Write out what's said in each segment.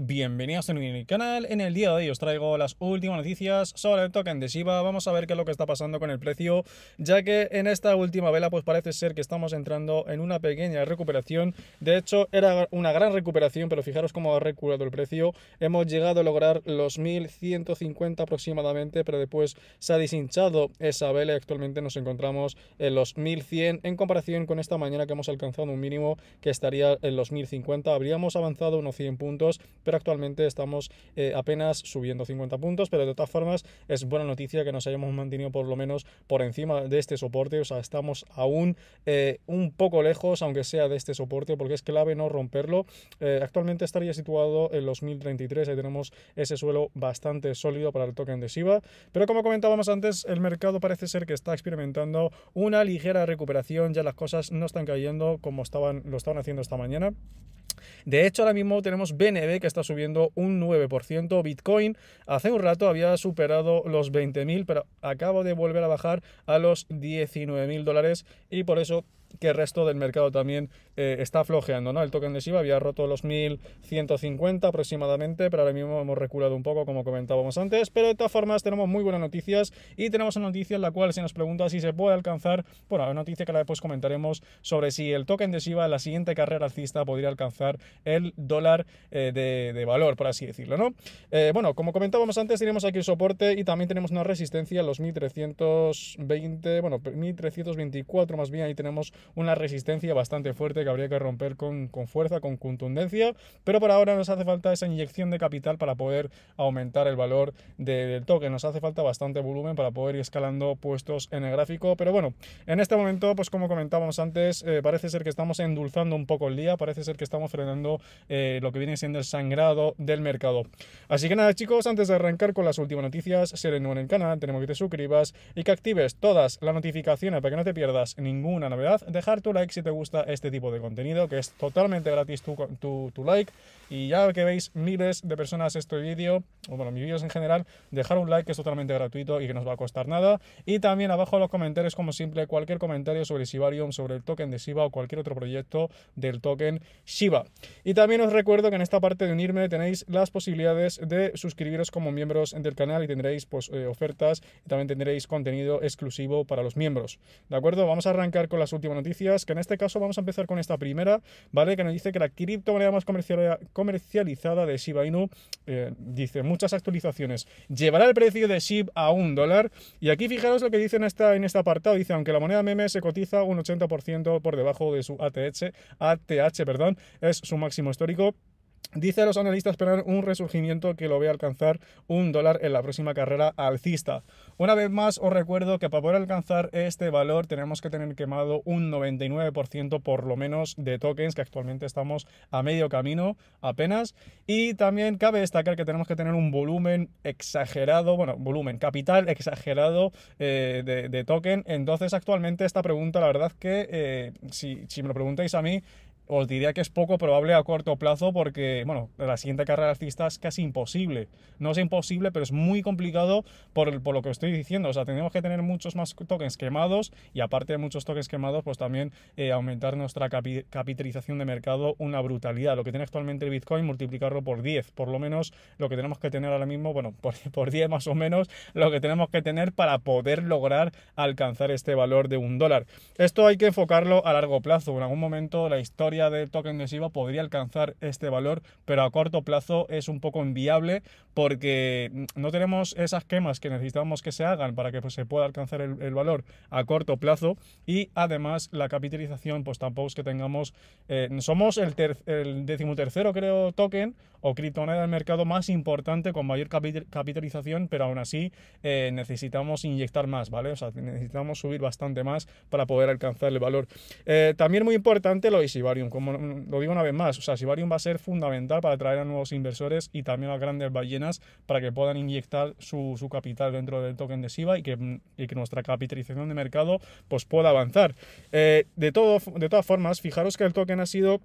Bienvenidos a mi canal, en el día de hoy os traigo las últimas noticias sobre el token de Shiba, vamos a ver qué es lo que está pasando con el precio, ya que en esta última vela pues parece ser que estamos entrando en una pequeña recuperación, de hecho era una gran recuperación, pero fijaros cómo ha recuperado el precio, hemos llegado a lograr los 1150 aproximadamente, pero después se ha deshinchado esa vela y actualmente nos encontramos en los 1100 en comparación con esta mañana que hemos alcanzado un mínimo que estaría en los 1050, habríamos avanzado unos 100 puntos, pero actualmente estamos eh, apenas subiendo 50 puntos, pero de todas formas es buena noticia que nos hayamos mantenido por lo menos por encima de este soporte, o sea, estamos aún eh, un poco lejos, aunque sea de este soporte, porque es clave no romperlo. Eh, actualmente estaría situado en los 1033, ahí tenemos ese suelo bastante sólido para el token de Shiba, pero como comentábamos antes, el mercado parece ser que está experimentando una ligera recuperación, ya las cosas no están cayendo como estaban, lo estaban haciendo esta mañana. De hecho, ahora mismo tenemos BNB que está subiendo un 9%, Bitcoin hace un rato había superado los 20.000, pero acabo de volver a bajar a los 19.000 dólares y por eso que el resto del mercado también eh, está flojeando. ¿no? El token de Shiba había roto los 1150 aproximadamente, pero ahora mismo hemos reculado un poco, como comentábamos antes. Pero de todas formas, tenemos muy buenas noticias y tenemos una noticia en la cual se nos pregunta si se puede alcanzar, bueno, la noticia que la después comentaremos sobre si el token de en la siguiente carrera alcista, podría alcanzar el dólar eh, de, valor, por así decirlo. ¿no? Eh, bueno, como comentábamos antes, tenemos aquí el soporte y también tenemos una resistencia, los 1320, bueno, 1324 más bien, ahí tenemos una resistencia bastante fuerte que habría que romper con, fuerza, con contundencia, pero por ahora nos hace falta esa inyección de capital para poder aumentar el valor del toque nos hace falta bastante volumen para poder ir escalando puestos en el gráfico, pero bueno, en este momento, pues como comentábamos antes, eh, parece ser que estamos endulzando un poco el día, parece ser que estamos frenando eh, lo que viene siendo el sangrado del mercado. Así que nada chicos, antes de arrancar con las últimas noticias, Si eres nuevo en el canal, tenemos que te suscribas y que actives todas las notificaciones para que no te pierdas ninguna novedad dejar tu like si te gusta este tipo de contenido, que es totalmente gratis tu, like. Y ya que veis miles de personas este vídeo, o bueno, mis vídeos en general, dejar un like que es totalmente gratuito y que no os va a costar nada. Y también abajo en los comentarios, como siempre, cualquier comentario sobre Shibarium, sobre el token de Shiba o cualquier otro proyecto del token Shiba. Y también os recuerdo que en esta parte de unirme tenéis las posibilidades de suscribiros como miembros del canal y tendréis pues, eh, ofertas y también tendréis contenido exclusivo para los miembros. ¿De acuerdo? Vamos a arrancar con las últimas que en este caso vamos a empezar con esta primera, ¿vale? Que nos dice que la criptomoneda más comercializada de Shiba Inu, eh, dice muchas actualizaciones, llevará el precio de SHIB a un dólar. Y aquí fijaros lo que dice en, esta, en este apartado, dice, aunque la moneda meme se cotiza un 80% por debajo de su ATH, ATH, perdón, es su máximo histórico. Dice los analistas esperar un resurgimiento que lo vea alcanzar un dólar en la próxima carrera alcista. Una vez más os recuerdo que para poder alcanzar este valor tenemos que tener quemado un 99% por lo menos de tokens, que actualmente estamos a medio camino apenas. Y también cabe destacar que tenemos que tener un volumen exagerado, bueno, volumen, capital exagerado eh, de, token. Entonces actualmente esta pregunta, la verdad que eh, si, si me lo preguntáis a mí, os diría que es poco probable a corto plazo porque, bueno, la siguiente carrera de es casi imposible. No es imposible, pero es muy complicado por, por lo que os estoy diciendo. O sea, tenemos que tener muchos más tokens quemados y aparte de muchos tokens quemados, pues también eh, aumentar nuestra capitalización de mercado una brutalidad. Lo que tiene actualmente el Bitcoin, multiplicarlo por 10, por lo menos lo que tenemos que tener ahora mismo, bueno, por, por 10 más o menos, lo que tenemos que tener para poder lograr alcanzar este valor de un dólar. Esto hay que enfocarlo a largo plazo. En algún momento la historia del token de SIBA podría alcanzar este valor, pero a corto plazo es un poco inviable porque no tenemos esas quemas que necesitamos que se hagan para que pues, se pueda alcanzar el, valor a corto plazo y además la capitalización pues tampoco es que tengamos, eh, somos el, decimotercero creo token o criptomoneda del mercado más importante con mayor capitalización, pero aún así eh, necesitamos inyectar más, ¿vale? O sea, necesitamos subir bastante más para poder alcanzar el valor. Eh, también muy importante lo de Sibarium como lo digo una vez más, o sea, Sibarium va a ser fundamental para atraer a nuevos inversores y también a grandes ballenas para que puedan inyectar su, capital dentro del token de SIBA y que, nuestra capitalización de mercado pues pueda avanzar. Eh, de, todo, de todas formas, fijaros que el token ha sido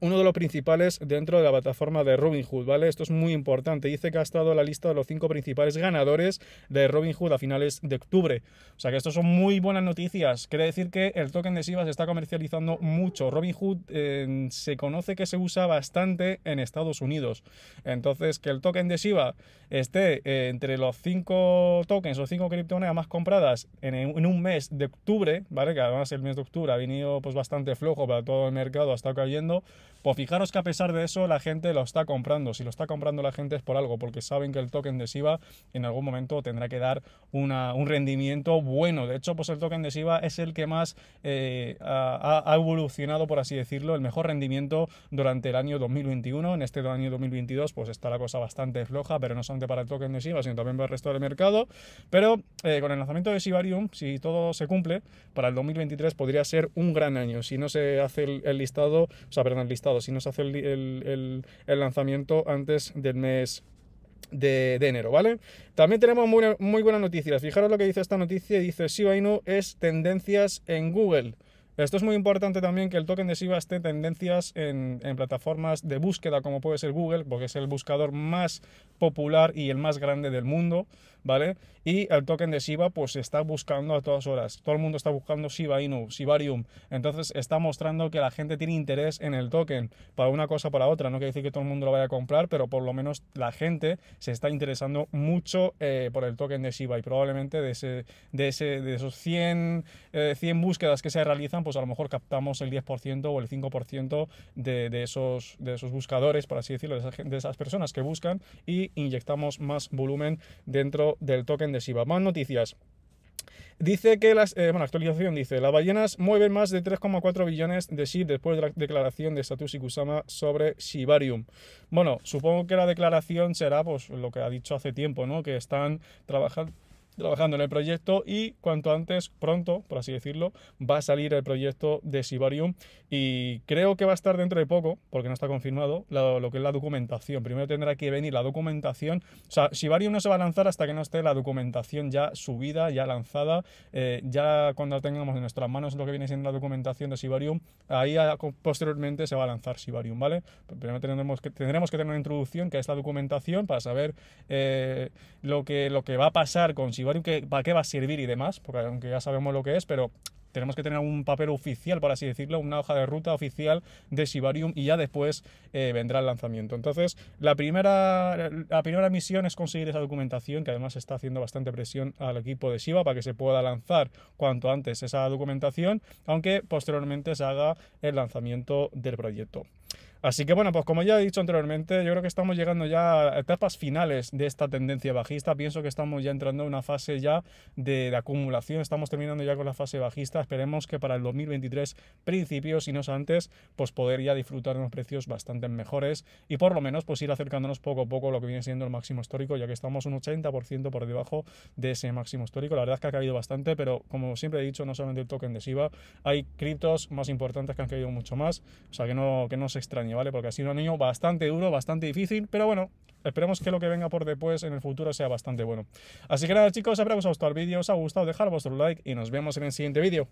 uno de los principales dentro de la plataforma de Robinhood, ¿vale? Esto es muy importante. Dice que ha estado en la lista de los cinco principales ganadores de Robinhood a finales de octubre. O sea que esto son muy buenas noticias. Quiere decir que el token de SIVA se está comercializando mucho. Robinhood eh, se conoce que se usa bastante en Estados Unidos. Entonces, que el token de SIVA esté eh, entre los cinco tokens o cinco criptomonedas más compradas en, un mes de octubre, ¿vale? Que además el mes de octubre ha venido pues bastante flojo para todo el mercado, ha estado cayendo. Pues fijaros que a pesar de eso la gente lo está comprando. Si lo está comprando la gente es por algo, porque saben que el token de Siva en algún momento tendrá que dar una, un rendimiento bueno. De hecho, pues el token de Siva es el que más eh, ha, evolucionado, por así decirlo, el mejor rendimiento durante el año 2021. En este año 2022 pues está la cosa bastante floja, pero no solamente para el token de Siva sino también para el resto del mercado. Pero eh, con el lanzamiento de Sibarium, si todo se cumple, para el 2023 podría ser un gran año. Si no se hace el, el listado, o sea, perdón, si no se hace el, lanzamiento antes del mes de, enero, ¿vale? También tenemos muy, muy, buenas noticias. Fijaros lo que dice esta noticia. Dice, Shiba no es tendencias en Google. Esto es muy importante también que el token de Shiba esté tendencias en, plataformas de búsqueda como puede ser Google, porque es el buscador más popular y el más grande del mundo, ¿vale? Y el token de Shiba pues está buscando a todas horas. Todo el mundo está buscando Shiba Inu, Shibarium. Entonces está mostrando que la gente tiene interés en el token para una cosa o para otra. No quiere decir que todo el mundo lo vaya a comprar, pero por lo menos la gente se está interesando mucho eh, por el token de Shiba y probablemente de, ese, de, ese, de esos 100, 100 eh, búsquedas que se realizan, pues a lo mejor captamos el 10% o el 5% de, esos, de esos buscadores, por así decirlo, de esas, personas que buscan y inyectamos más volumen dentro del token de Shiba. Más noticias. Dice que las. Eh, bueno, actualización dice: las ballenas mueven más de 3,4 billones de SHIB después de la declaración de Satoshi Kusama sobre Shibarium. Bueno, supongo que la declaración será pues lo que ha dicho hace tiempo, ¿no? Que están trabajando trabajando en el proyecto y cuanto antes, pronto, por así decirlo, va a salir el proyecto de Sibarium y creo que va a estar dentro de poco, porque no está confirmado, lo, que es la documentación. Primero tendrá que venir la documentación. O sea, Sibarium no se va a lanzar hasta que no esté la documentación ya subida, ya lanzada. Eh, ya cuando tengamos en nuestras manos lo que viene siendo la documentación de Sibarium, ahí posteriormente se va a lanzar Sibarium, ¿vale? Primero tendremos que, tendremos que tener una introducción, que es la documentación, para saber eh, lo, que, lo que va a pasar con Sibarium que para qué va a servir y demás, porque aunque ya sabemos lo que es, pero tenemos que tener un papel oficial, por así decirlo, una hoja de ruta oficial de Shibarium y ya después eh, vendrá el lanzamiento. Entonces, la primera, la primera misión es conseguir esa documentación, que además está haciendo bastante presión al equipo de Shiba para que se pueda lanzar cuanto antes esa documentación, aunque posteriormente se haga el lanzamiento del proyecto. Así que bueno, pues como ya he dicho anteriormente, yo creo que estamos llegando ya a etapas finales de esta tendencia bajista. Pienso que estamos ya entrando en una fase ya de, acumulación, estamos terminando ya con la fase bajista. Esperemos que para el 2023, principios y no antes, pues poder ya disfrutar de unos precios bastante mejores y por lo menos pues ir acercándonos poco a poco a lo que viene siendo el máximo histórico, ya que estamos un 80% por debajo de ese máximo histórico. La verdad es que ha caído bastante, pero como siempre he dicho, no solamente el token de SIBA, hay criptos más importantes que han caído mucho más, o sea que no, que no se extrañe ¿vale? Porque ha sido un año bastante duro, bastante difícil, pero bueno, esperemos que lo que venga por después en el futuro sea bastante bueno. Así que nada chicos, espero que os haya gustado el vídeo, os ha gustado, dejar vuestro like y nos vemos en el siguiente vídeo.